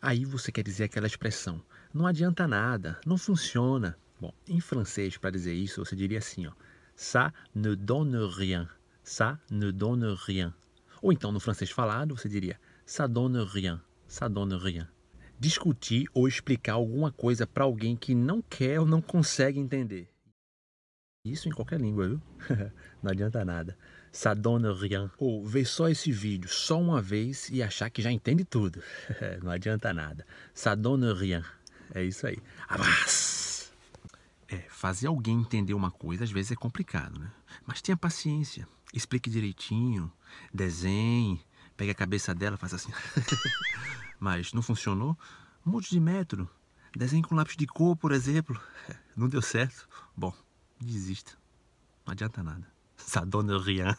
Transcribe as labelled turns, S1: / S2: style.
S1: Aí você quer dizer aquela expressão: não adianta nada, não funciona. Bom, em francês, para dizer isso, você diria assim: ó, ça ne donne rien. Ça ne donne rien. Ou então, no francês falado, você diria: ça donne rien. Ça donne rien. Discutir ou explicar alguma coisa para alguém que não quer ou não consegue entender. Isso em qualquer língua, viu? Não adianta nada. Ça donne rien. Ou ver só esse vídeo só uma vez e achar que já entende tudo. Não adianta nada. Ça donne rien. É isso aí. Abraço! É, fazer alguém entender uma coisa às vezes é complicado, né? Mas tenha paciência. Explique direitinho. Desenhe. Pegue a cabeça dela, faça assim. Mas não funcionou? Um monte de método. Desenhe com lápis de cor, por exemplo. Não deu certo? Bom, desista. Não adianta nada.
S2: Ça donne rien.